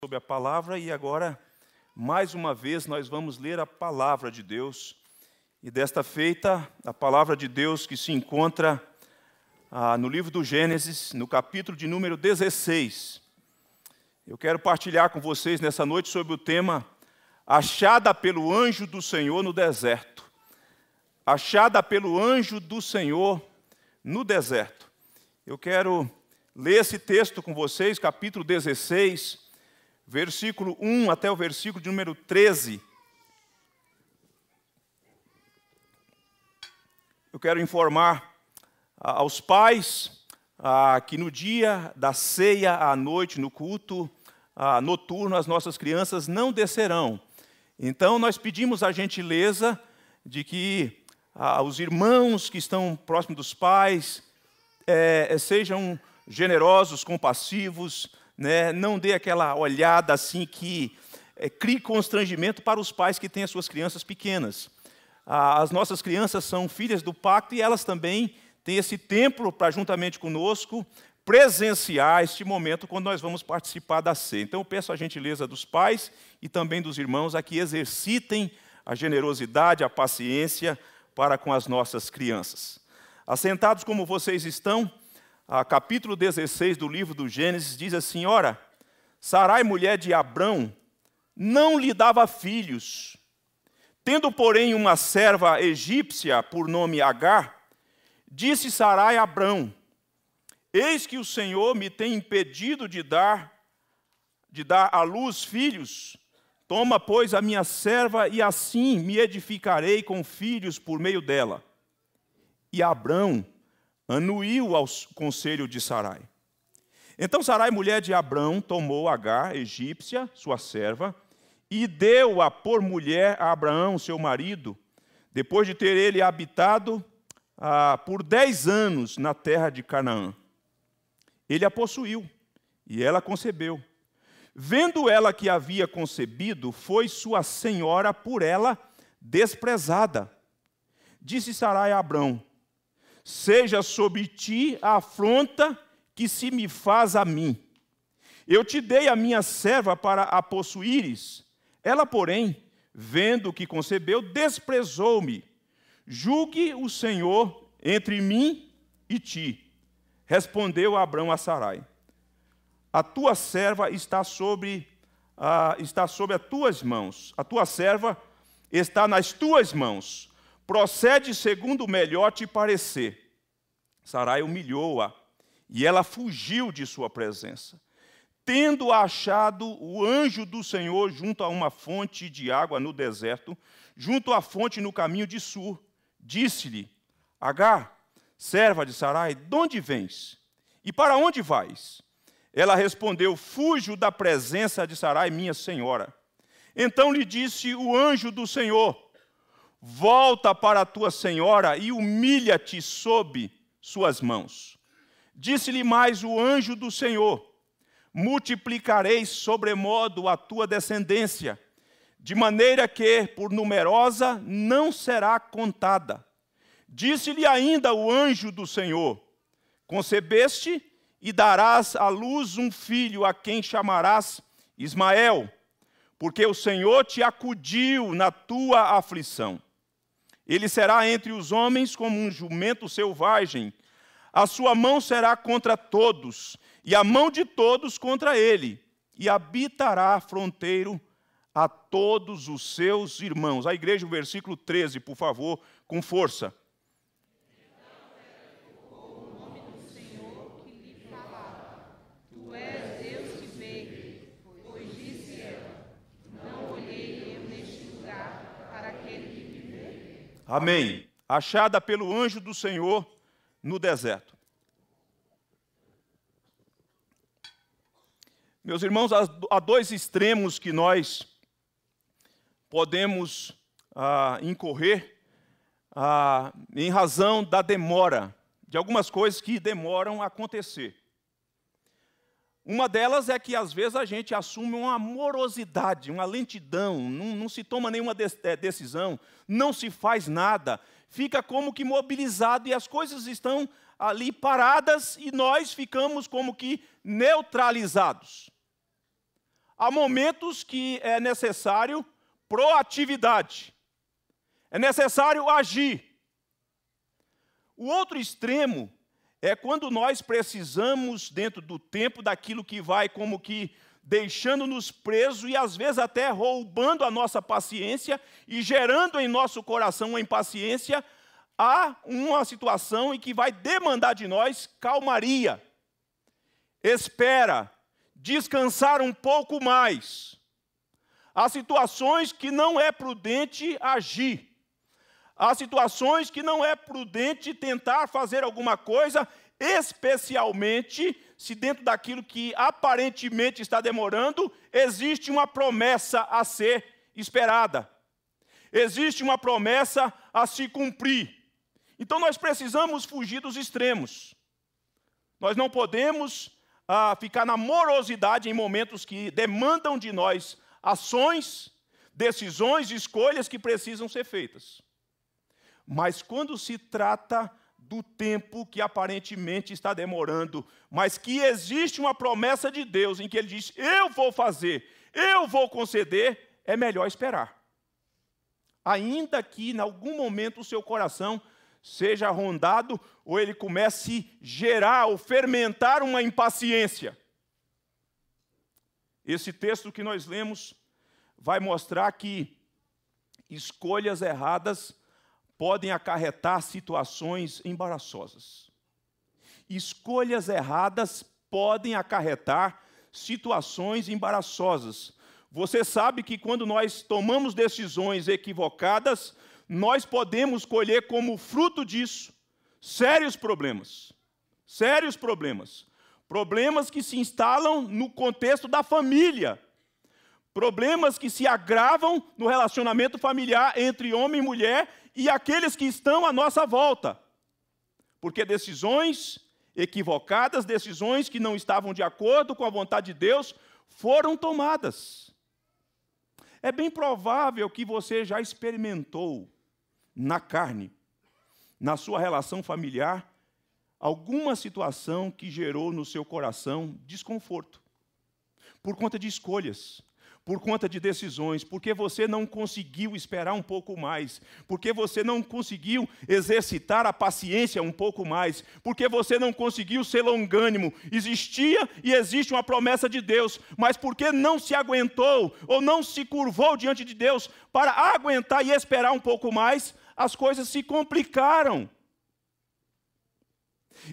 sobre a palavra e agora, mais uma vez, nós vamos ler a palavra de Deus. E desta feita, a palavra de Deus que se encontra ah, no livro do Gênesis, no capítulo de número 16. Eu quero partilhar com vocês nessa noite sobre o tema Achada pelo anjo do Senhor no deserto. Achada pelo anjo do Senhor no deserto. Eu quero ler esse texto com vocês, capítulo 16, versículo 1 até o versículo de número 13. Eu quero informar ah, aos pais ah, que no dia da ceia à noite, no culto ah, noturno, as nossas crianças não descerão. Então, nós pedimos a gentileza de que ah, os irmãos que estão próximos dos pais eh, eh, sejam generosos, compassivos, né? não dê aquela olhada assim que é, crie constrangimento para os pais que têm as suas crianças pequenas. as nossas crianças são filhas do pacto e elas também têm esse templo para, juntamente conosco, presenciar este momento quando nós vamos participar da ceia. Então, eu peço a gentileza dos pais e também dos irmãos a que exercitem a generosidade, a paciência para com as nossas crianças. Assentados como vocês estão, a capítulo 16 do livro do Gênesis, diz assim: Ora, Sarai, mulher de Abrão, não lhe dava filhos. Tendo, porém, uma serva egípcia por nome Agar, disse Sarai a Abrão: Eis que o Senhor me tem impedido de dar de dar à luz filhos. Toma, pois, a minha serva e assim me edificarei com filhos por meio dela. E Abrão anuiu ao conselho de Sarai. Então Sarai, mulher de Abrão, tomou Agar, egípcia, sua serva, e deu-a por mulher a Abraão, seu marido, depois de ter ele habitado ah, por dez anos na terra de Canaã. Ele a possuiu, e ela concebeu. Vendo ela que havia concebido, foi sua senhora por ela desprezada. Disse Sarai a Abrão: seja sobre ti a afronta que se me faz a mim. Eu te dei a minha serva para a possuíres. Ela, porém, vendo o que concebeu, desprezou-me. Julgue o Senhor entre mim e ti. Respondeu Abraão a Sarai: A tua serva está sobre a ah, está sobre as tuas mãos. A tua serva está nas tuas mãos procede segundo o melhor te parecer. Sarai humilhou-a e ela fugiu de sua presença. Tendo achado o anjo do Senhor junto a uma fonte de água no deserto, junto à fonte no caminho de Sur, disse-lhe: Agar, serva de Sarai, de onde vens? E para onde vais? Ela respondeu: Fujo da presença de Sarai, minha senhora. Então lhe disse o anjo do Senhor: Volta para a tua senhora e humilha-te sob suas mãos. Disse-lhe mais o anjo do Senhor: Multiplicarei sobremodo a tua descendência, de maneira que, por numerosa, não será contada. Disse-lhe ainda o anjo do Senhor: Concebeste e darás à luz um filho a quem chamarás Ismael, porque o Senhor te acudiu na tua aflição. Ele será entre os homens como um jumento selvagem. A sua mão será contra todos, e a mão de todos contra ele, e habitará fronteiro a todos os seus irmãos. A igreja, o versículo 13, por favor, com força. Amém. Achada pelo anjo do Senhor no deserto. Meus irmãos, há dois extremos que nós podemos ah, incorrer ah, em razão da demora, de algumas coisas que demoram a acontecer. Uma delas é que às vezes a gente assume uma amorosidade, uma lentidão, não, não se toma nenhuma de é, decisão, não se faz nada, fica como que mobilizado e as coisas estão ali paradas e nós ficamos como que neutralizados. Há momentos que é necessário proatividade, é necessário agir. O outro extremo é quando nós precisamos, dentro do tempo, daquilo que vai como que deixando-nos preso e às vezes até roubando a nossa paciência e gerando em nosso coração a impaciência, há uma situação em que vai demandar de nós calmaria, espera, descansar um pouco mais. Há situações que não é prudente agir. Há situações que não é prudente tentar fazer alguma coisa, especialmente se dentro daquilo que aparentemente está demorando, existe uma promessa a ser esperada. Existe uma promessa a se cumprir. Então nós precisamos fugir dos extremos. Nós não podemos ah, ficar na morosidade em momentos que demandam de nós ações, decisões, escolhas que precisam ser feitas. Mas quando se trata do tempo que aparentemente está demorando, mas que existe uma promessa de Deus em que ele diz: Eu vou fazer, eu vou conceder, é melhor esperar. Ainda que em algum momento o seu coração seja rondado ou ele comece a gerar ou fermentar uma impaciência. Esse texto que nós lemos vai mostrar que escolhas erradas podem acarretar situações embaraçosas. Escolhas erradas podem acarretar situações embaraçosas. Você sabe que quando nós tomamos decisões equivocadas, nós podemos colher como fruto disso sérios problemas. Sérios problemas. Problemas que se instalam no contexto da família. Problemas que se agravam no relacionamento familiar entre homem e mulher e aqueles que estão à nossa volta. Porque decisões equivocadas, decisões que não estavam de acordo com a vontade de Deus, foram tomadas. É bem provável que você já experimentou na carne, na sua relação familiar, alguma situação que gerou no seu coração desconforto por conta de escolhas, por conta de decisões, porque você não conseguiu esperar um pouco mais, porque você não conseguiu exercitar a paciência um pouco mais, porque você não conseguiu ser longânimo. Existia e existe uma promessa de Deus, mas porque não se aguentou ou não se curvou diante de Deus para aguentar e esperar um pouco mais, as coisas se complicaram.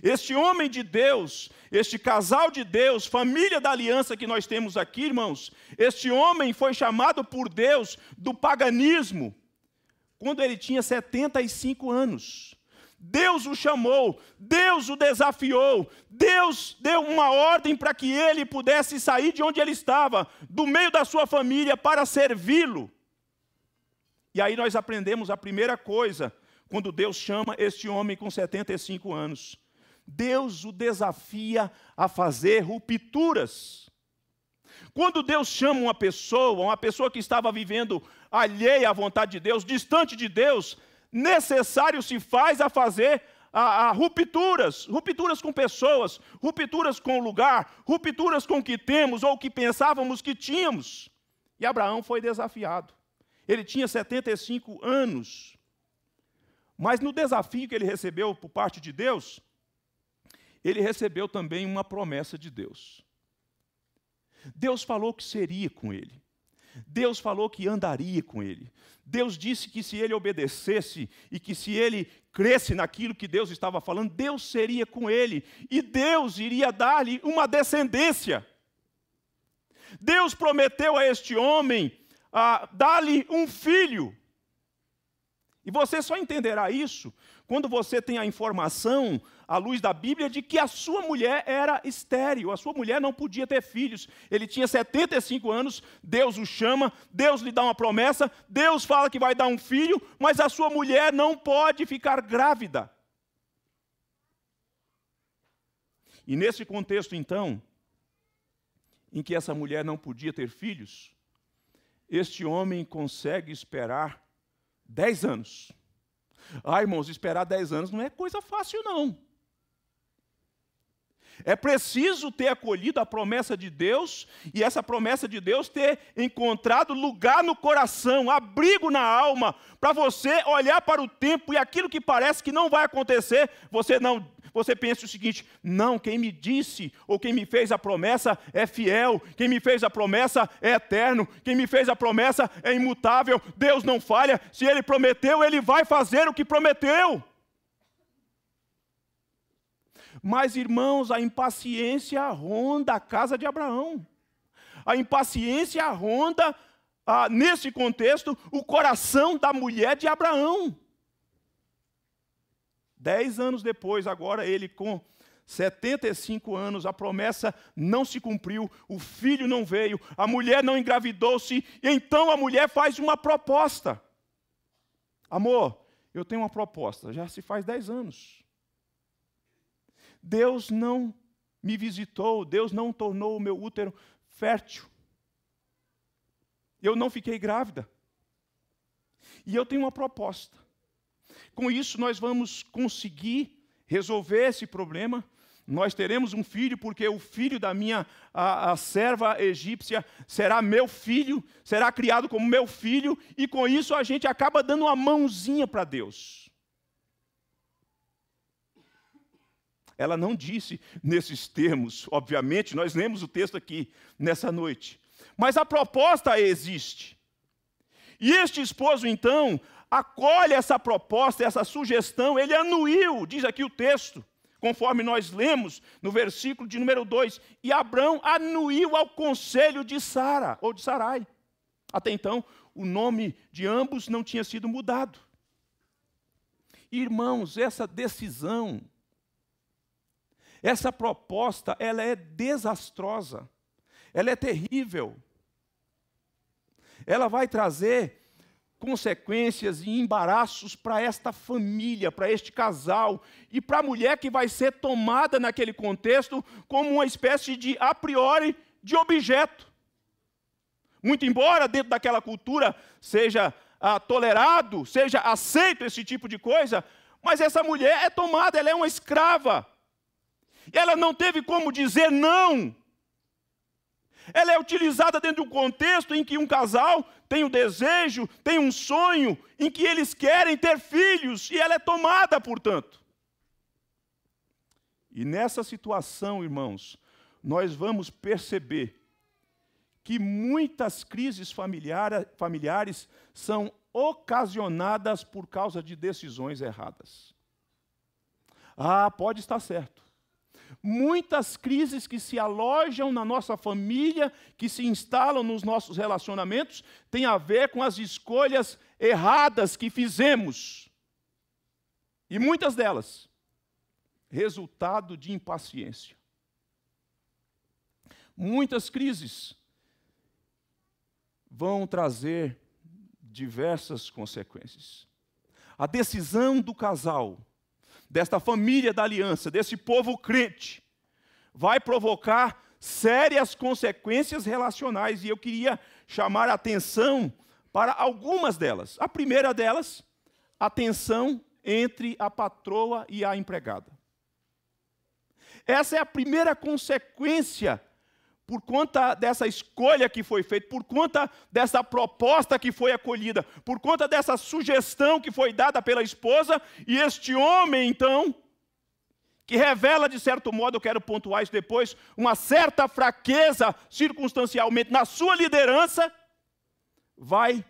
Este homem de Deus, este casal de Deus, família da aliança que nós temos aqui, irmãos, este homem foi chamado por Deus do paganismo quando ele tinha 75 anos. Deus o chamou, Deus o desafiou, Deus deu uma ordem para que ele pudesse sair de onde ele estava, do meio da sua família, para servi-lo. E aí nós aprendemos a primeira coisa, quando Deus chama este homem com 75 anos. Deus o desafia a fazer rupturas. Quando Deus chama uma pessoa, uma pessoa que estava vivendo alheia à vontade de Deus, distante de Deus, necessário se faz a fazer a, a rupturas, rupturas com pessoas, rupturas com o lugar, rupturas com o que temos ou o que pensávamos que tínhamos. E Abraão foi desafiado. Ele tinha 75 anos. Mas no desafio que ele recebeu por parte de Deus, ele recebeu também uma promessa de Deus. Deus falou que seria com ele. Deus falou que andaria com ele. Deus disse que se ele obedecesse e que se ele cresce naquilo que Deus estava falando, Deus seria com ele e Deus iria dar-lhe uma descendência. Deus prometeu a este homem a ah, dar-lhe um filho. E você só entenderá isso quando você tem a informação, à luz da Bíblia, de que a sua mulher era estéril, a sua mulher não podia ter filhos. Ele tinha 75 anos, Deus o chama, Deus lhe dá uma promessa, Deus fala que vai dar um filho, mas a sua mulher não pode ficar grávida. E nesse contexto, então, em que essa mulher não podia ter filhos, este homem consegue esperar 10 anos ah, irmãos, esperar 10 anos não é coisa fácil, não. É preciso ter acolhido a promessa de Deus e essa promessa de Deus ter encontrado lugar no coração, abrigo na alma, para você olhar para o tempo e aquilo que parece que não vai acontecer, você não você pensa o seguinte: não, quem me disse ou quem me fez a promessa é fiel, quem me fez a promessa é eterno, quem me fez a promessa é imutável, Deus não falha, se ele prometeu, ele vai fazer o que prometeu. Mas, irmãos, a impaciência ronda a casa de Abraão. A impaciência ronda, ah, nesse contexto, o coração da mulher de Abraão. Dez anos depois, agora ele com 75 anos, a promessa não se cumpriu, o filho não veio, a mulher não engravidou-se, e então a mulher faz uma proposta. Amor, eu tenho uma proposta, já se faz dez anos. Deus não me visitou, Deus não tornou o meu útero fértil. Eu não fiquei grávida. E eu tenho uma proposta. Com isso, nós vamos conseguir resolver esse problema. Nós teremos um filho, porque o filho da minha a, a serva egípcia será meu filho, será criado como meu filho, e com isso a gente acaba dando uma mãozinha para Deus. Ela não disse nesses termos, obviamente, nós lemos o texto aqui nessa noite. Mas a proposta existe. E este esposo, então, acolhe essa proposta, essa sugestão, ele anuiu, diz aqui o texto, conforme nós lemos no versículo de número 2, e Abrão anuiu ao conselho de Sara, ou de Sarai. Até então, o nome de ambos não tinha sido mudado. Irmãos, essa decisão, essa proposta, ela é desastrosa, ela é terrível ela vai trazer consequências e embaraços para esta família, para este casal e para a mulher que vai ser tomada naquele contexto como uma espécie de a priori de objeto. Muito embora dentro daquela cultura seja ah, tolerado, seja aceito esse tipo de coisa, mas essa mulher é tomada, ela é uma escrava. E ela não teve como dizer não ela é utilizada dentro de um contexto em que um casal tem um desejo, tem um sonho, em que eles querem ter filhos e ela é tomada, portanto. E nessa situação, irmãos, nós vamos perceber que muitas crises familiares são ocasionadas por causa de decisões erradas. Ah, pode estar certo muitas crises que se alojam na nossa família, que se instalam nos nossos relacionamentos, têm a ver com as escolhas erradas que fizemos. E muitas delas, resultado de impaciência. Muitas crises vão trazer diversas consequências. A decisão do casal desta família da aliança, desse povo crente, vai provocar sérias consequências relacionais e eu queria chamar a atenção para algumas delas. A primeira delas, a tensão entre a patroa e a empregada. Essa é a primeira consequência por conta dessa escolha que foi feita, por conta dessa proposta que foi acolhida, por conta dessa sugestão que foi dada pela esposa, e este homem, então, que revela, de certo modo, eu quero pontuar isso depois, uma certa fraqueza circunstancialmente na sua liderança, vai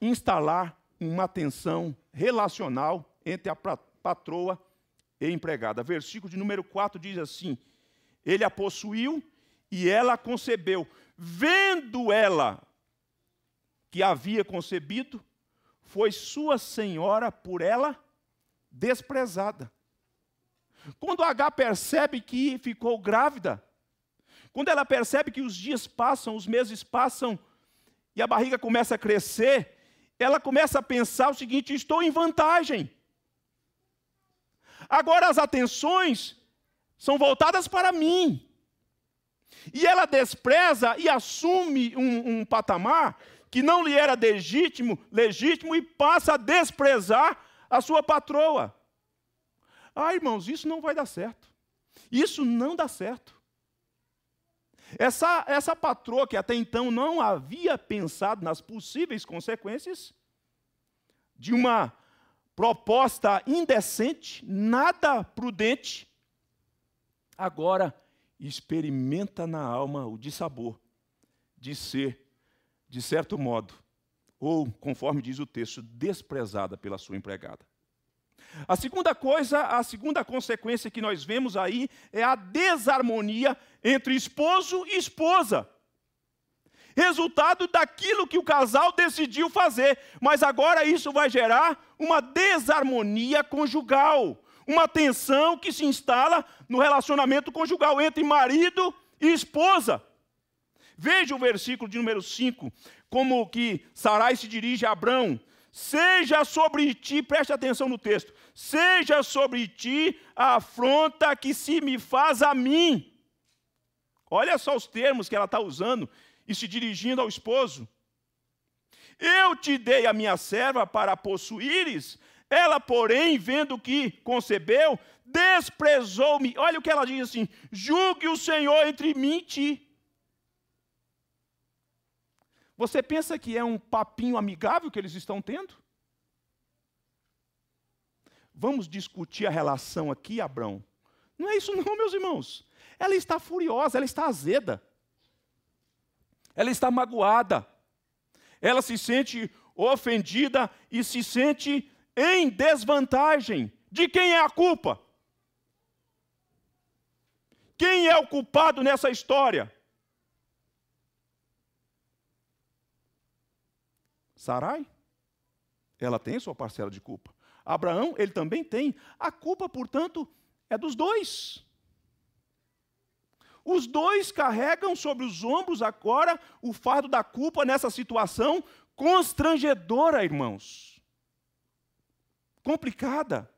instalar uma tensão relacional entre a patroa e a empregada. Versículo de número 4 diz assim: Ele a possuiu e ela concebeu. Vendo ela que havia concebido, foi sua senhora por ela desprezada. Quando H percebe que ficou grávida, quando ela percebe que os dias passam, os meses passam e a barriga começa a crescer, ela começa a pensar o seguinte: estou em vantagem. Agora as atenções são voltadas para mim. E ela despreza e assume um, um patamar que não lhe era legítimo, legítimo e passa a desprezar a sua patroa. Ah, irmãos, isso não vai dar certo. Isso não dá certo. Essa, essa patroa que até então não havia pensado nas possíveis consequências de uma proposta indecente, nada prudente, agora e experimenta na alma o dissabor de ser, de certo modo, ou, conforme diz o texto, desprezada pela sua empregada. A segunda coisa, a segunda consequência que nós vemos aí é a desarmonia entre esposo e esposa. Resultado daquilo que o casal decidiu fazer, mas agora isso vai gerar uma desarmonia conjugal uma tensão que se instala no relacionamento conjugal entre marido e esposa. Veja o versículo de número 5, como que Sarai se dirige a Abrão. Seja sobre ti, preste atenção no texto, seja sobre ti a afronta que se me faz a mim. Olha só os termos que ela está usando e se dirigindo ao esposo. Eu te dei a minha serva para possuíres ela, porém, vendo que concebeu, desprezou-me. Olha o que ela diz assim: julgue o Senhor entre mim e ti. Você pensa que é um papinho amigável que eles estão tendo? Vamos discutir a relação aqui, Abrão. Não é isso, não, meus irmãos. Ela está furiosa, ela está azeda. Ela está magoada. Ela se sente ofendida e se sente em desvantagem. De quem é a culpa? Quem é o culpado nessa história? Sarai? Ela tem sua parcela de culpa. Abraão, ele também tem. A culpa, portanto, é dos dois. Os dois carregam sobre os ombros agora o fardo da culpa nessa situação constrangedora, irmãos complicada.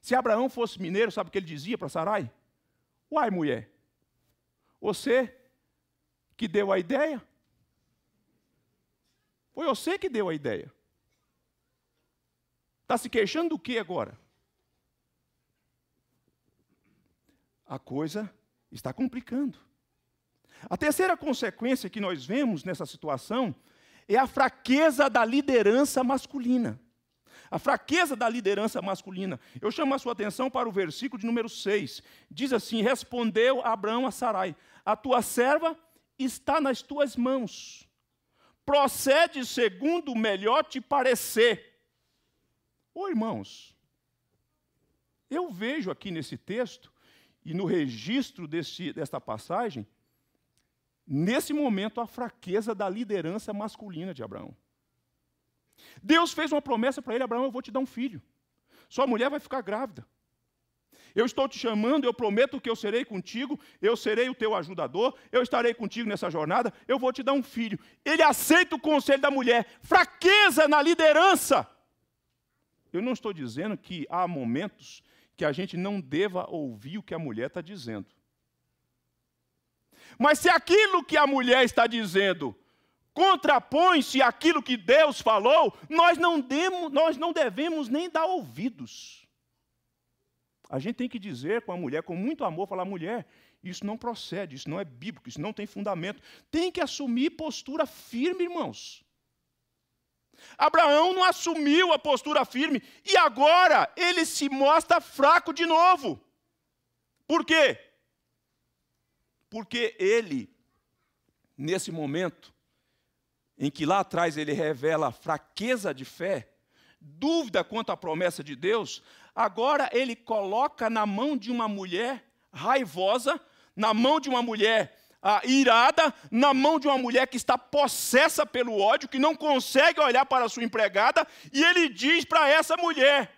Se Abraão fosse mineiro, sabe o que ele dizia para Sarai? Uai, mulher, você que deu a ideia? Foi você que deu a ideia. Está se queixando do que agora? A coisa está complicando. A terceira consequência que nós vemos nessa situação é a fraqueza da liderança masculina. A fraqueza da liderança masculina. Eu chamo a sua atenção para o versículo de número 6. Diz assim: Respondeu Abraão a Sarai: A tua serva está nas tuas mãos. Procede segundo o melhor te parecer. Ô irmãos, eu vejo aqui nesse texto e no registro desse, desta passagem nesse momento, a fraqueza da liderança masculina de Abraão. Deus fez uma promessa para ele: Abraão, eu vou te dar um filho. Sua mulher vai ficar grávida. Eu estou te chamando, eu prometo que eu serei contigo, eu serei o teu ajudador, eu estarei contigo nessa jornada, eu vou te dar um filho. Ele aceita o conselho da mulher, fraqueza na liderança. Eu não estou dizendo que há momentos que a gente não deva ouvir o que a mulher está dizendo. Mas se aquilo que a mulher está dizendo contrapõe-se àquilo que Deus falou, nós não, demos, nós não devemos nem dar ouvidos. A gente tem que dizer com a mulher, com muito amor, falar: mulher, isso não procede, isso não é bíblico, isso não tem fundamento. Tem que assumir postura firme, irmãos. Abraão não assumiu a postura firme e agora ele se mostra fraco de novo. Por quê? Porque ele, nesse momento, em que lá atrás ele revela fraqueza de fé, dúvida quanto à promessa de Deus, agora ele coloca na mão de uma mulher raivosa, na mão de uma mulher ah, irada, na mão de uma mulher que está possessa pelo ódio, que não consegue olhar para sua empregada, e ele diz para essa mulher: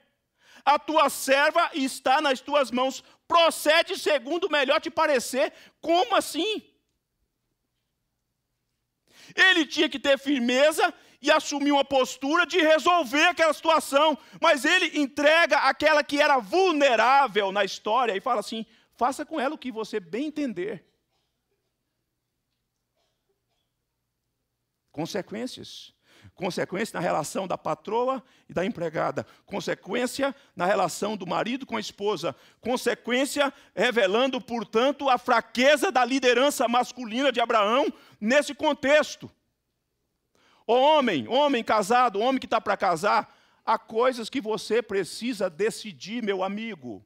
A tua serva está nas tuas mãos, procede segundo melhor te parecer. Como assim? Ele tinha que ter firmeza e assumir uma postura de resolver aquela situação, mas ele entrega aquela que era vulnerável na história e fala assim: faça com ela o que você bem entender. Consequências consequência na relação da patroa e da empregada, consequência na relação do marido com a esposa, consequência revelando, portanto, a fraqueza da liderança masculina de Abraão nesse contexto. O homem, homem casado, homem que está para casar, há coisas que você precisa decidir, meu amigo.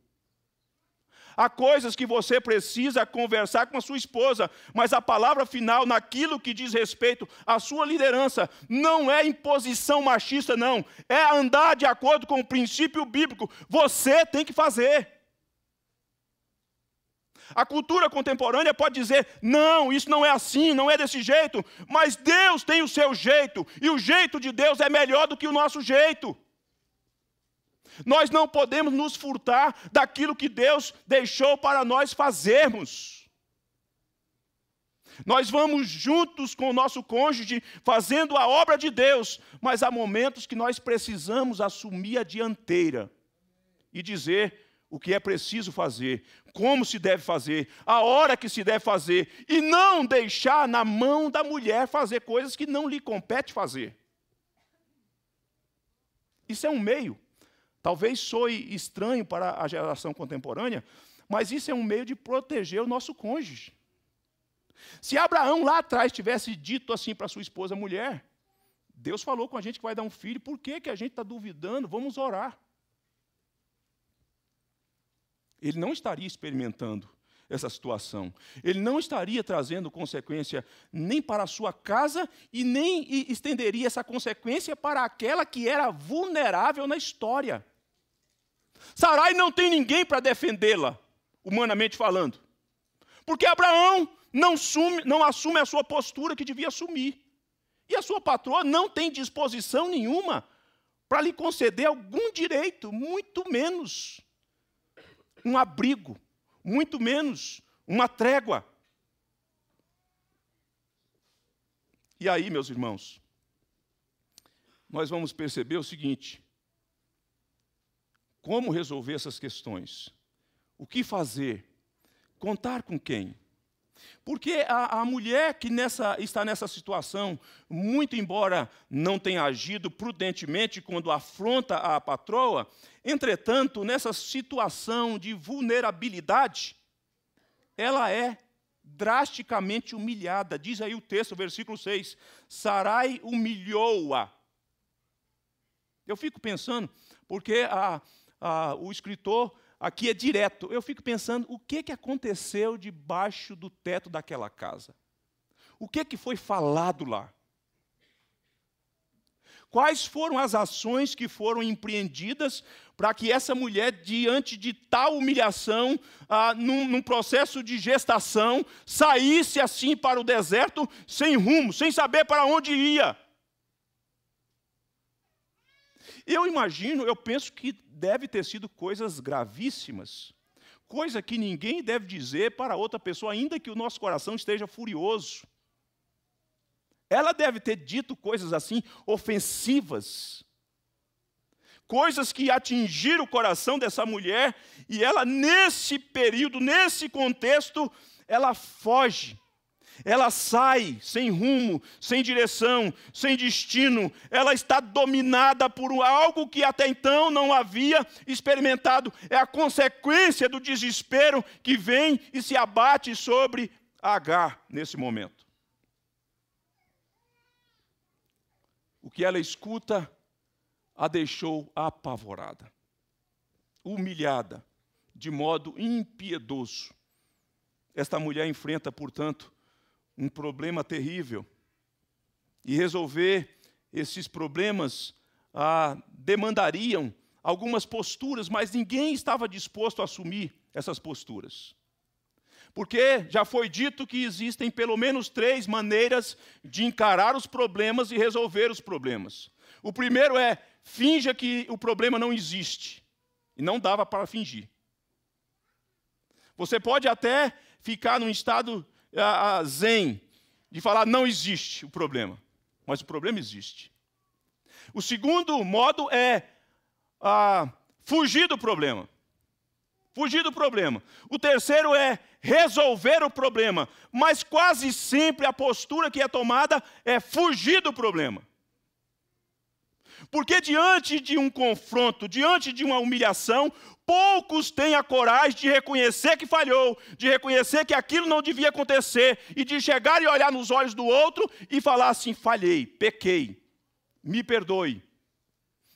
Há coisas que você precisa conversar com a sua esposa, mas a palavra final, naquilo que diz respeito à sua liderança, não é imposição machista, não. É andar de acordo com o princípio bíblico. Você tem que fazer. A cultura contemporânea pode dizer: não, isso não é assim, não é desse jeito, mas Deus tem o seu jeito, e o jeito de Deus é melhor do que o nosso jeito. Nós não podemos nos furtar daquilo que Deus deixou para nós fazermos. Nós vamos juntos com o nosso cônjuge fazendo a obra de Deus, mas há momentos que nós precisamos assumir a dianteira e dizer o que é preciso fazer, como se deve fazer, a hora que se deve fazer, e não deixar na mão da mulher fazer coisas que não lhe compete fazer. Isso é um meio. Talvez soe estranho para a geração contemporânea, mas isso é um meio de proteger o nosso cônjuge. Se Abraão lá atrás tivesse dito assim para sua esposa mulher, Deus falou com a gente que vai dar um filho, por que, que a gente está duvidando? Vamos orar. Ele não estaria experimentando essa situação. Ele não estaria trazendo consequência nem para a sua casa e nem estenderia essa consequência para aquela que era vulnerável na história. Sarai não tem ninguém para defendê-la, humanamente falando. Porque Abraão não, sume, não assume a sua postura que devia assumir. E a sua patroa não tem disposição nenhuma para lhe conceder algum direito, muito menos um abrigo, muito menos uma trégua. E aí, meus irmãos, nós vamos perceber o seguinte: como resolver essas questões? O que fazer? Contar com quem? Porque a, a mulher que nessa, está nessa situação, muito embora não tenha agido prudentemente quando afronta a patroa, entretanto, nessa situação de vulnerabilidade, ela é drasticamente humilhada. Diz aí o texto, versículo 6. Sarai humilhou-a. Eu fico pensando, porque a, ah, o escritor aqui é direto. Eu fico pensando o que, que aconteceu debaixo do teto daquela casa. O que, que foi falado lá? Quais foram as ações que foram empreendidas para que essa mulher, diante de tal humilhação, ah, num, num processo de gestação, saísse assim para o deserto sem rumo, sem saber para onde ia? Eu imagino, eu penso que deve ter sido coisas gravíssimas, coisa que ninguém deve dizer para outra pessoa, ainda que o nosso coração esteja furioso. Ela deve ter dito coisas assim ofensivas, coisas que atingiram o coração dessa mulher, e ela, nesse período, nesse contexto, ela foge ela sai sem rumo, sem direção, sem destino. Ela está dominada por algo que até então não havia experimentado. É a consequência do desespero que vem e se abate sobre H nesse momento. O que ela escuta a deixou apavorada, humilhada, de modo impiedoso. Esta mulher enfrenta, portanto, um problema terrível. E resolver esses problemas ah, demandariam algumas posturas, mas ninguém estava disposto a assumir essas posturas. Porque já foi dito que existem pelo menos três maneiras de encarar os problemas e resolver os problemas. O primeiro é finja que o problema não existe. E não dava para fingir. Você pode até ficar num estado a zen de falar não existe o problema, mas o problema existe. O segundo modo é fugir do problema. Fugir do problema. O terceiro é resolver o problema, mas quase sempre a postura que é tomada é fugir do problema. Porque diante de um confronto, diante de uma humilhação, poucos têm a coragem de reconhecer que falhou, de reconhecer que aquilo não devia acontecer e de chegar e olhar nos olhos do outro e falar assim: falhei, pequei, me perdoe.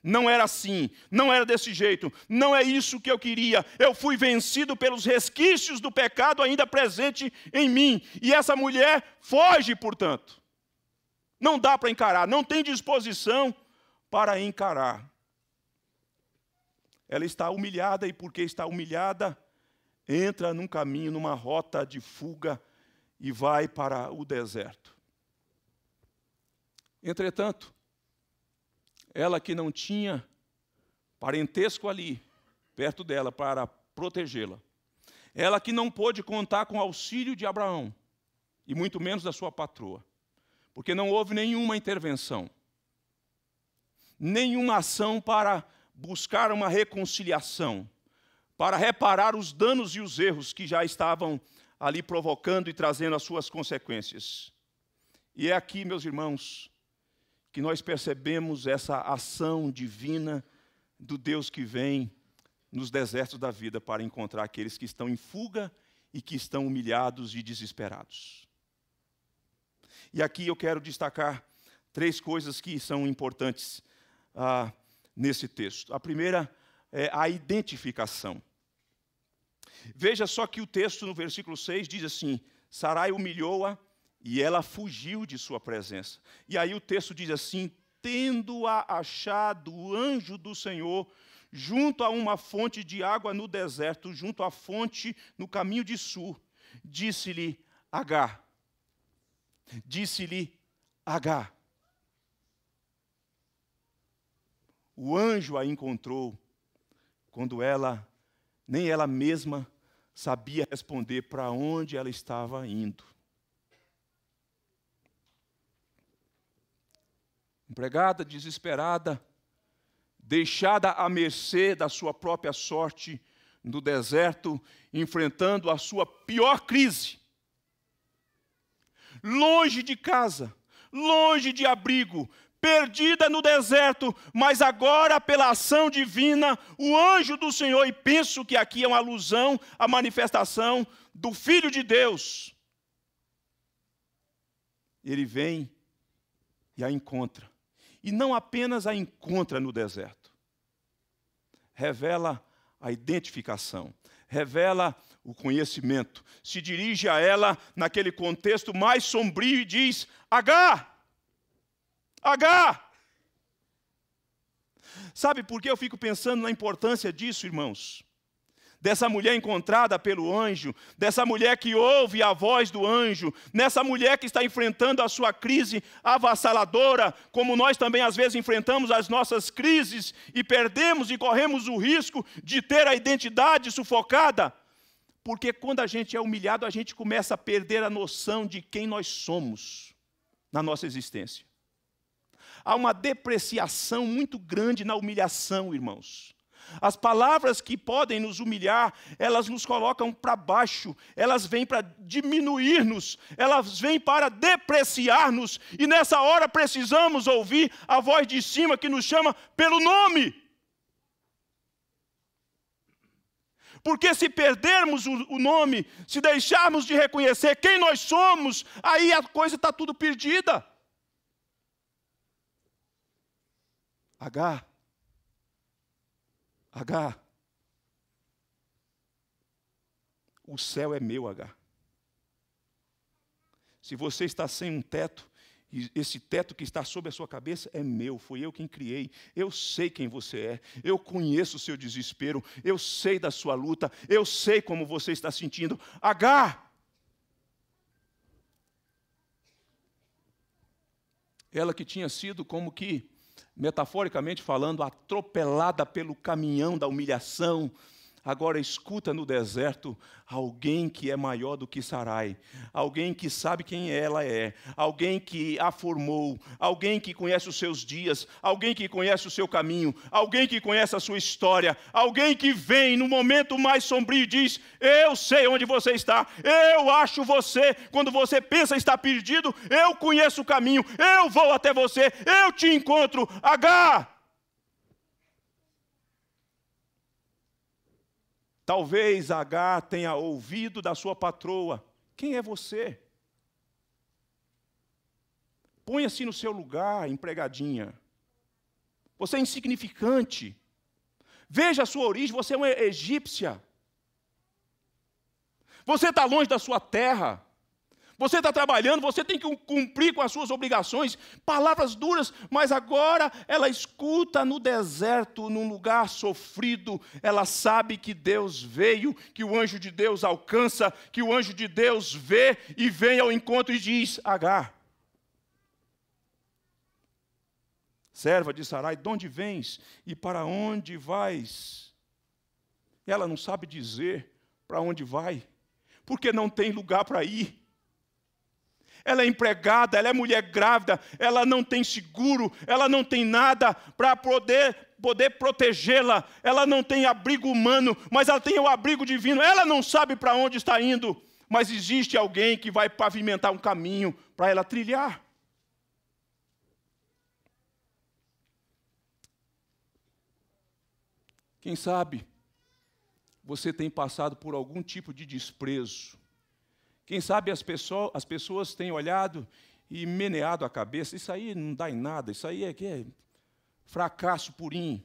Não era assim, não era desse jeito, não é isso que eu queria. Eu fui vencido pelos resquícios do pecado ainda presente em mim. E essa mulher foge, portanto. Não dá para encarar, não tem disposição para encarar ela está humilhada, e porque está humilhada, entra num caminho, numa rota de fuga e vai para o deserto. Entretanto, ela que não tinha parentesco ali, perto dela, para protegê-la, ela que não pôde contar com o auxílio de Abraão, e muito menos da sua patroa, porque não houve nenhuma intervenção, nenhuma ação para buscar uma reconciliação, para reparar os danos e os erros que já estavam ali provocando e trazendo as suas consequências. E é aqui, meus irmãos, que nós percebemos essa ação divina do Deus que vem nos desertos da vida para encontrar aqueles que estão em fuga e que estão humilhados e desesperados. E aqui eu quero destacar três coisas que são importantes. Ah, nesse texto. A primeira é a identificação. Veja só que o texto no versículo 6 diz assim: Sarai humilhou-a e ela fugiu de sua presença. E aí o texto diz assim: tendo-a achado o anjo do Senhor junto a uma fonte de água no deserto, junto à fonte no caminho de Sul, disse-lhe H Disse-lhe H o anjo a encontrou quando ela, nem ela mesma, sabia responder para onde ela estava indo. Empregada, desesperada, deixada à mercê da sua própria sorte no deserto, enfrentando a sua pior crise. Longe de casa, longe de abrigo, perdida no deserto, mas agora, pela ação divina, o anjo do Senhor, e penso que aqui é uma alusão à manifestação do Filho de Deus. Ele vem e a encontra. E não apenas a encontra no deserto, revela a identificação, revela o conhecimento, se dirige a ela naquele contexto mais sombrio e diz: H, H. Sabe por que eu fico pensando na importância disso, irmãos? Dessa mulher encontrada pelo anjo, dessa mulher que ouve a voz do anjo, nessa mulher que está enfrentando a sua crise avassaladora, como nós também às vezes enfrentamos as nossas crises e perdemos e corremos o risco de ter a identidade sufocada. Porque quando a gente é humilhado, a gente começa a perder a noção de quem nós somos na nossa existência. Há uma depreciação muito grande na humilhação, irmãos. As palavras que podem nos humilhar, elas nos colocam para baixo, elas vêm para diminuir-nos, elas vêm para depreciar-nos, e nessa hora precisamos ouvir a voz de cima que nos chama pelo nome. Porque se perdermos o nome, se deixarmos de reconhecer quem nós somos, aí a coisa está tudo perdida. H. H. O céu é meu, H. Se você está sem um teto, esse teto que está sobre a sua cabeça é meu, fui eu quem criei. Eu sei quem você é, eu conheço o seu desespero, eu sei da sua luta, eu sei como você está sentindo. H! Ela que tinha sido como que metaforicamente falando, atropelada pelo caminhão da humilhação, Agora escuta no deserto alguém que é maior do que Sarai, alguém que sabe quem ela é, alguém que a formou, alguém que conhece os seus dias, alguém que conhece o seu caminho, alguém que conhece a sua história, alguém que vem no momento mais sombrio e diz: Eu sei onde você está, eu acho você. Quando você pensa estar perdido, eu conheço o caminho, eu vou até você, eu te encontro. H! Talvez H tenha ouvido da sua patroa: Quem é você? Ponha-se no seu lugar, empregadinha. Você é insignificante. Veja a sua origem: você é uma egípcia. Você está longe da sua terra. Você está trabalhando, você tem que cumprir com as suas obrigações, palavras duras, mas agora ela escuta no deserto, num lugar sofrido, ela sabe que Deus veio, que o anjo de Deus alcança, que o anjo de Deus vê e vem ao encontro e diz: Agar, serva de Sarai, de onde vens e para onde vais? Ela não sabe dizer para onde vai, porque não tem lugar para ir ela é empregada, ela é mulher grávida, ela não tem seguro, ela não tem nada para poder poder protegê-la. Ela não tem abrigo humano, mas ela tem o abrigo divino. Ela não sabe para onde está indo, mas existe alguém que vai pavimentar um caminho para ela trilhar. Quem sabe você tem passado por algum tipo de desprezo quem sabe as pessoas, as pessoas têm olhado e meneado a cabeça. Isso aí não dá em nada, isso aí é que é fracasso purinho.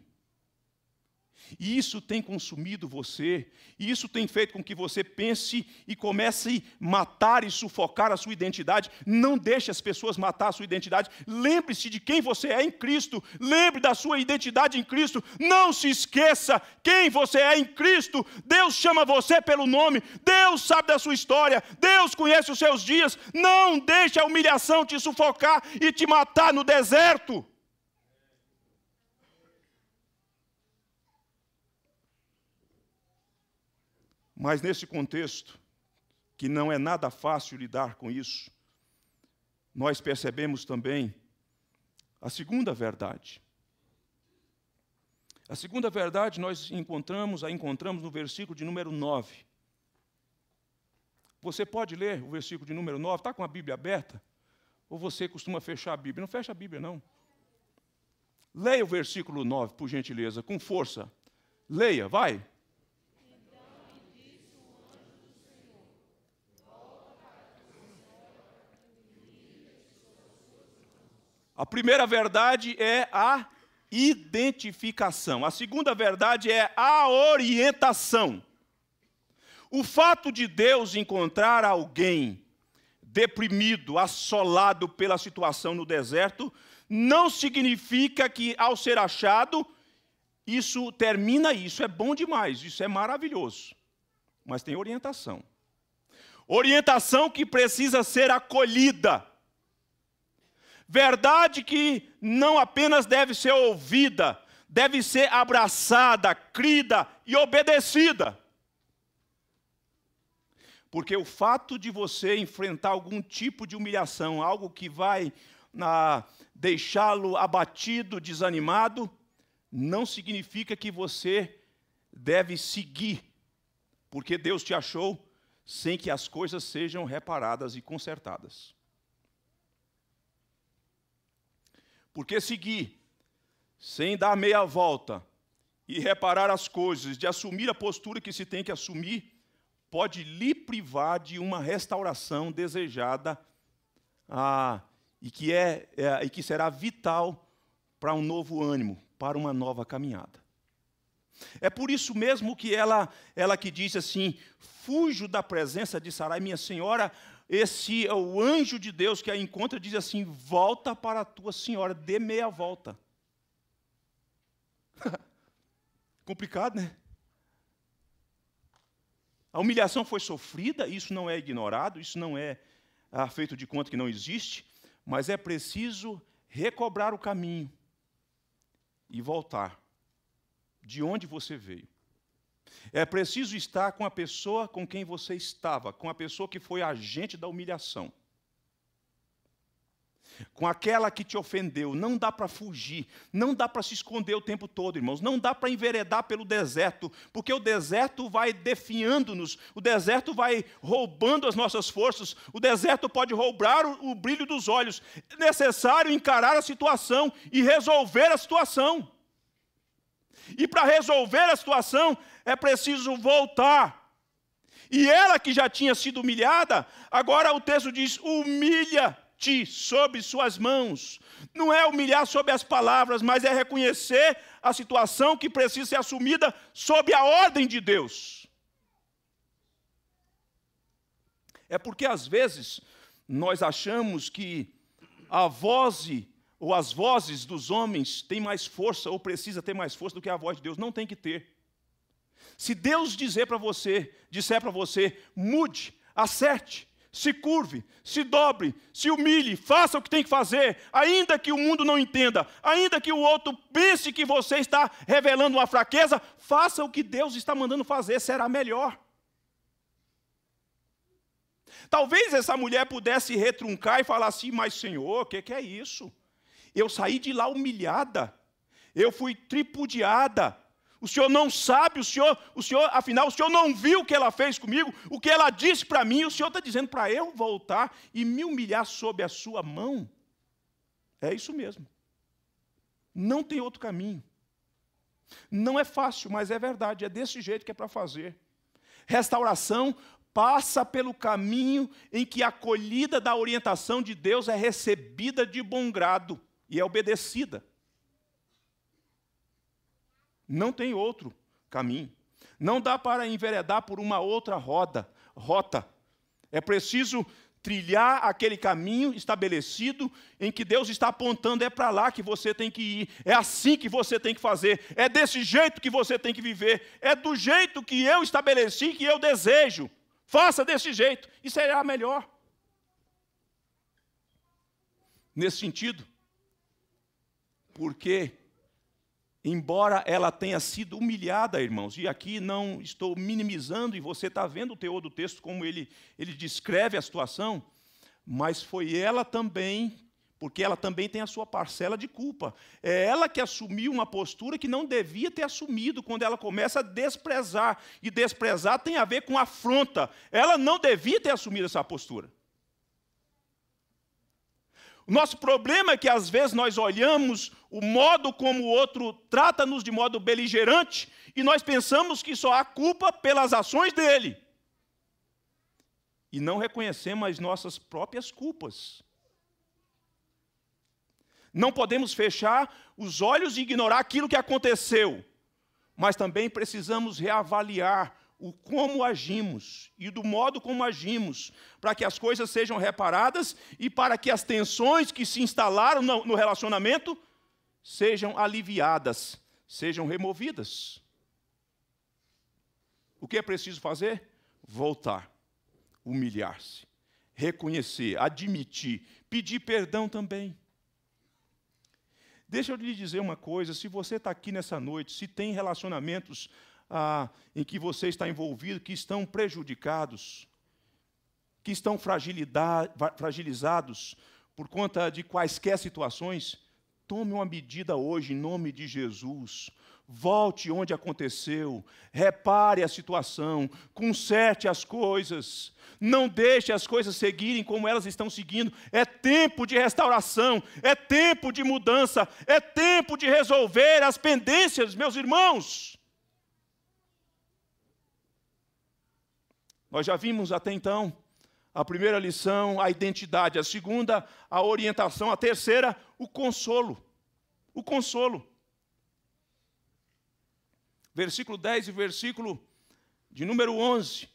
E isso tem consumido você, e isso tem feito com que você pense e comece a matar e sufocar a sua identidade. Não deixe as pessoas matar a sua identidade. Lembre-se de quem você é em Cristo. Lembre da sua identidade em Cristo. Não se esqueça quem você é em Cristo. Deus chama você pelo nome. Deus sabe da sua história. Deus conhece os seus dias. Não deixe a humilhação te sufocar e te matar no deserto. Mas nesse contexto, que não é nada fácil lidar com isso, nós percebemos também a segunda verdade. A segunda verdade nós encontramos, a encontramos no versículo de número 9. Você pode ler o versículo de número 9, está com a Bíblia aberta? Ou você costuma fechar a Bíblia? Não fecha a Bíblia, não. Leia o versículo 9, por gentileza, com força. Leia, vai. A primeira verdade é a identificação. A segunda verdade é a orientação. O fato de Deus encontrar alguém deprimido, assolado pela situação no deserto, não significa que, ao ser achado, isso termina isso. É bom demais, isso é maravilhoso. Mas tem orientação. Orientação que precisa ser acolhida. Verdade que não apenas deve ser ouvida, deve ser abraçada, crida e obedecida. Porque o fato de você enfrentar algum tipo de humilhação, algo que vai ah, deixá-lo abatido, desanimado, não significa que você deve seguir, porque Deus te achou sem que as coisas sejam reparadas e consertadas. Porque seguir, sem dar meia volta e reparar as coisas, de assumir a postura que se tem que assumir, pode lhe privar de uma restauração desejada ah, e, que é, é, e que será vital para um novo ânimo, para uma nova caminhada. É por isso mesmo que ela, ela que disse assim: fujo da presença de Sarai, minha senhora, esse é o anjo de Deus que a encontra e diz assim: Volta para a tua senhora, dê meia volta. Complicado, né? A humilhação foi sofrida, isso não é ignorado, isso não é ah, feito de conta que não existe, mas é preciso recobrar o caminho e voltar de onde você veio. É preciso estar com a pessoa com quem você estava, com a pessoa que foi agente da humilhação, com aquela que te ofendeu. Não dá para fugir, não dá para se esconder o tempo todo, irmãos. Não dá para enveredar pelo deserto, porque o deserto vai definhando-nos, o deserto vai roubando as nossas forças, o deserto pode roubar o, o brilho dos olhos. É necessário encarar a situação e resolver a situação. E para resolver a situação é preciso voltar. E ela que já tinha sido humilhada, agora o texto diz: humilha-te sob suas mãos. Não é humilhar sob as palavras, mas é reconhecer a situação que precisa ser assumida sob a ordem de Deus. É porque às vezes nós achamos que a voz ou as vozes dos homens têm mais força ou precisa ter mais força do que a voz de Deus. Não tem que ter. Se Deus dizer para você, disser para você, mude, acerte, se curve, se dobre, se humilhe, faça o que tem que fazer, ainda que o mundo não entenda, ainda que o outro pense que você está revelando uma fraqueza, faça o que Deus está mandando fazer, será melhor. Talvez essa mulher pudesse retruncar e falar assim: Mas, Senhor, o que, que é isso? Eu saí de lá humilhada. Eu fui tripudiada. O senhor não sabe, o senhor, o senhor, afinal, o senhor não viu o que ela fez comigo, o que ela disse para mim, o senhor está dizendo para eu voltar e me humilhar sob a sua mão. É isso mesmo. Não tem outro caminho. Não é fácil, mas é verdade, é desse jeito que é para fazer. Restauração passa pelo caminho em que a acolhida da orientação de Deus é recebida de bom grado e é obedecida. Não tem outro caminho. Não dá para enveredar por uma outra roda, rota. É preciso trilhar aquele caminho estabelecido em que Deus está apontando, é para lá que você tem que ir, é assim que você tem que fazer, é desse jeito que você tem que viver, é do jeito que eu estabeleci, que eu desejo. Faça desse jeito e será melhor. Nesse sentido, porque, embora ela tenha sido humilhada, irmãos, e aqui não estou minimizando, e você está vendo o teor do texto, como ele, ele descreve a situação, mas foi ela também, porque ela também tem a sua parcela de culpa. É ela que assumiu uma postura que não devia ter assumido quando ela começa a desprezar. E desprezar tem a ver com afronta. Ela não devia ter assumido essa postura. O nosso problema é que às vezes nós olhamos o modo como o outro trata-nos de modo beligerante e nós pensamos que só há culpa pelas ações dele. E não reconhecemos as nossas próprias culpas. Não podemos fechar os olhos e ignorar aquilo que aconteceu, mas também precisamos reavaliar o como agimos e do modo como agimos, para que as coisas sejam reparadas e para que as tensões que se instalaram no relacionamento sejam aliviadas, sejam removidas. O que é preciso fazer? Voltar, humilhar-se, reconhecer, admitir, pedir perdão também. Deixa eu lhe dizer uma coisa: se você está aqui nessa noite, se tem relacionamentos ah, em que você está envolvido que estão prejudicados, que estão fragilizados por conta de quaisquer situações, tome uma medida hoje em nome de Jesus. Volte onde aconteceu, repare a situação, conserte as coisas, não deixe as coisas seguirem como elas estão seguindo. É tempo de restauração, é tempo de mudança, é tempo de resolver as pendências, meus irmãos. Nós já vimos até então a primeira lição, a identidade, a segunda, a orientação, a terceira, o consolo. O consolo. Versículo 10 e versículo de número 11.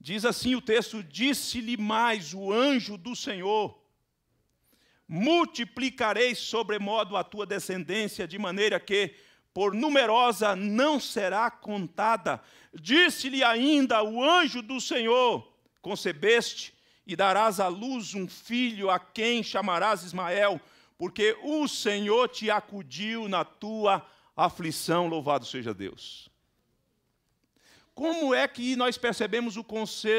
Diz assim o texto: Disse-lhe mais o anjo do Senhor: Multiplicarei sobremodo a tua descendência, de maneira que por numerosa não será contada. Disse-lhe ainda o anjo do Senhor: Concebeste e darás à luz um filho a quem chamarás Ismael, porque o Senhor te acudiu na tua aflição. Louvado seja Deus. Como é que nós percebemos o,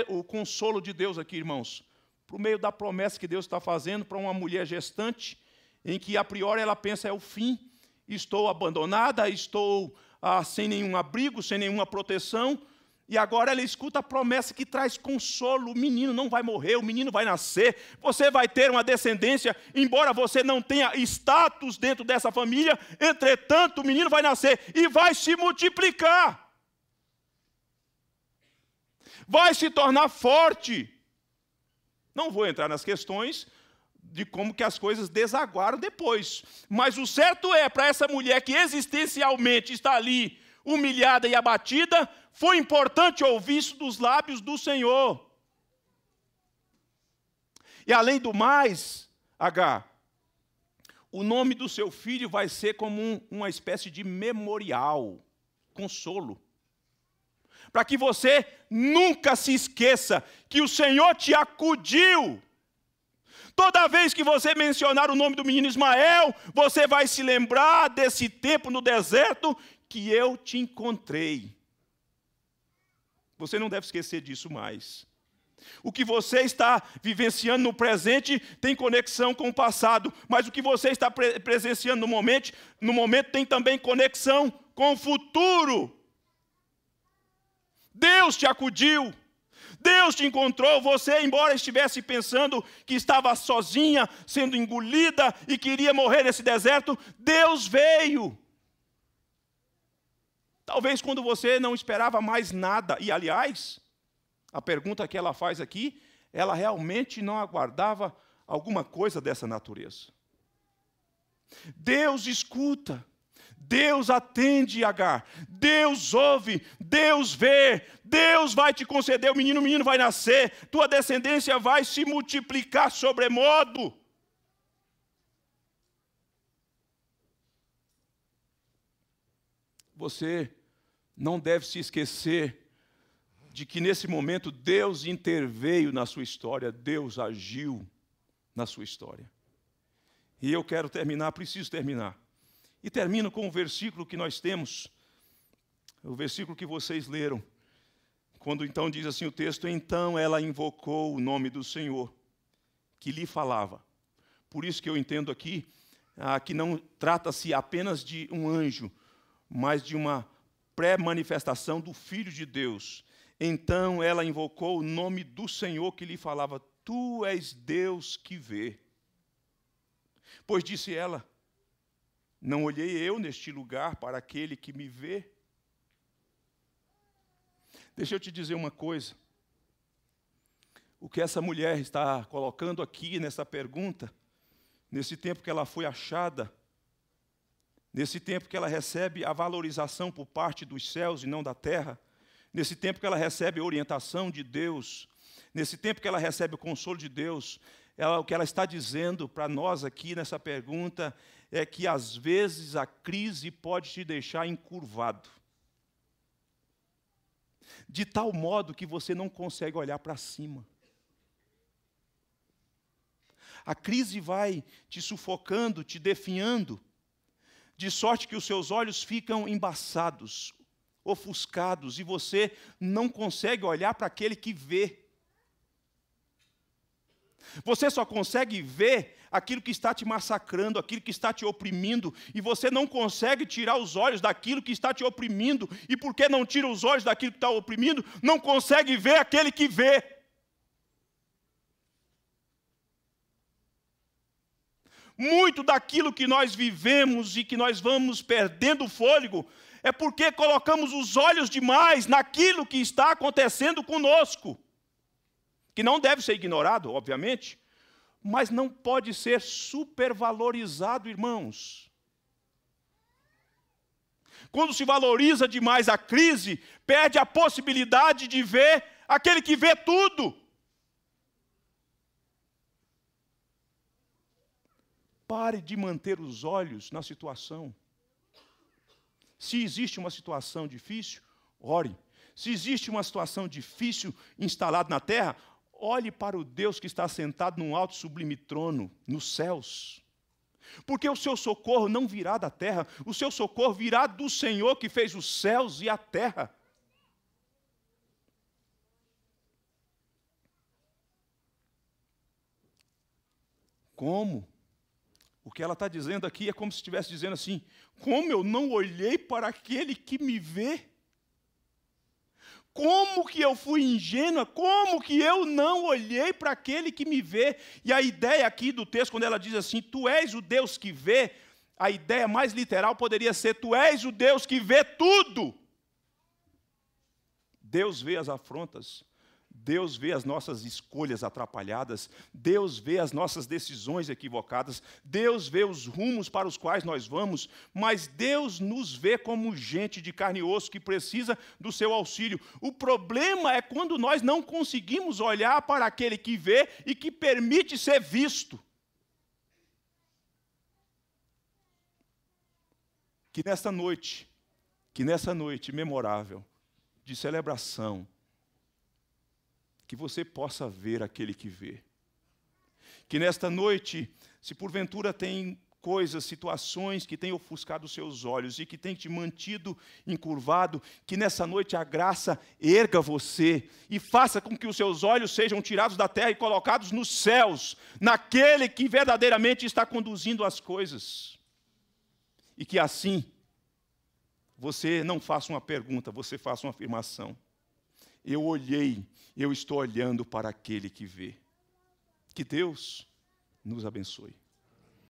o consolo de Deus aqui, irmãos? Por meio da promessa que Deus está fazendo para uma mulher gestante, em que a priori ela pensa é o fim, estou abandonada, estou ah, sem nenhum abrigo, sem nenhuma proteção. E agora ela escuta a promessa que traz consolo: o menino não vai morrer, o menino vai nascer, você vai ter uma descendência, embora você não tenha status dentro dessa família, entretanto, o menino vai nascer e vai se multiplicar. Vai se tornar forte. Não vou entrar nas questões de como que as coisas desaguaram depois. Mas o certo é, para essa mulher que existencialmente está ali humilhada e abatida, foi importante ouvir isso dos lábios do Senhor. E além do mais, H, o nome do seu filho vai ser como um, uma espécie de memorial, consolo. Para que você nunca se esqueça que o Senhor te acudiu Toda vez que você mencionar o nome do menino Ismael, você vai se lembrar desse tempo no deserto que eu te encontrei. Você não deve esquecer disso mais. O que você está vivenciando no presente tem conexão com o passado, mas o que você está pre presenciando no momento, no momento tem também conexão com o futuro. Deus te acudiu. Deus te encontrou, você, embora estivesse pensando que estava sozinha, sendo engolida e queria morrer nesse deserto, Deus veio. Talvez quando você não esperava mais nada, e aliás, a pergunta que ela faz aqui, ela realmente não aguardava alguma coisa dessa natureza. Deus escuta Deus atende Agar, Deus ouve, Deus vê, Deus vai te conceder, o menino, o menino vai nascer, tua descendência vai se multiplicar sobremodo. Você não deve se esquecer de que nesse momento Deus interveio na sua história, Deus agiu na sua história. E eu quero terminar, preciso terminar e termino com o versículo que nós temos, o versículo que vocês leram, quando então diz assim o texto: Então ela invocou o nome do Senhor, que lhe falava. Por isso que eu entendo aqui ah, que não trata-se apenas de um anjo, mas de uma pré-manifestação do Filho de Deus. Então ela invocou o nome do Senhor que lhe falava: Tu és Deus que vê. Pois disse ela: não olhei eu neste lugar para aquele que me vê. Deixa eu te dizer uma coisa. O que essa mulher está colocando aqui nessa pergunta, nesse tempo que ela foi achada, nesse tempo que ela recebe a valorização por parte dos céus e não da terra, nesse tempo que ela recebe a orientação de Deus, nesse tempo que ela recebe o consolo de Deus, ela, o que ela está dizendo para nós aqui nessa pergunta é que às vezes a crise pode te deixar encurvado. De tal modo que você não consegue olhar para cima. A crise vai te sufocando, te definhando, de sorte que os seus olhos ficam embaçados, ofuscados, e você não consegue olhar para aquele que vê. Você só consegue ver aquilo que está te massacrando, aquilo que está te oprimindo, e você não consegue tirar os olhos daquilo que está te oprimindo, e porque não tira os olhos daquilo que está oprimindo, não consegue ver aquele que vê. Muito daquilo que nós vivemos e que nós vamos perdendo o fôlego é porque colocamos os olhos demais naquilo que está acontecendo conosco, que não deve ser ignorado, obviamente, mas não pode ser supervalorizado, irmãos. Quando se valoriza demais a crise, perde a possibilidade de ver aquele que vê tudo. Pare de manter os olhos na situação. Se existe uma situação difícil, ore. Se existe uma situação difícil instalada na terra, Olhe para o Deus que está sentado num alto sublime trono, nos céus. Porque o seu socorro não virá da terra, o seu socorro virá do Senhor que fez os céus e a terra. Como? O que ela está dizendo aqui é como se estivesse dizendo assim: como eu não olhei para aquele que me vê? Como que eu fui ingênua? Como que eu não olhei para aquele que me vê? E a ideia aqui do texto, quando ela diz assim: Tu és o Deus que vê, a ideia mais literal poderia ser: Tu és o Deus que vê tudo. Deus vê as afrontas Deus vê as nossas escolhas atrapalhadas, Deus vê as nossas decisões equivocadas, Deus vê os rumos para os quais nós vamos, mas Deus nos vê como gente de carne e osso que precisa do seu auxílio. O problema é quando nós não conseguimos olhar para aquele que vê e que permite ser visto. Que nesta noite, que nessa noite memorável de celebração, que você possa ver aquele que vê. Que nesta noite, se porventura tem coisas, situações que têm ofuscado seus olhos e que têm te mantido encurvado, que nessa noite a graça erga você e faça com que os seus olhos sejam tirados da terra e colocados nos céus, naquele que verdadeiramente está conduzindo as coisas. E que assim você não faça uma pergunta, você faça uma afirmação. Eu olhei, eu estou olhando para aquele que vê. Que Deus nos abençoe.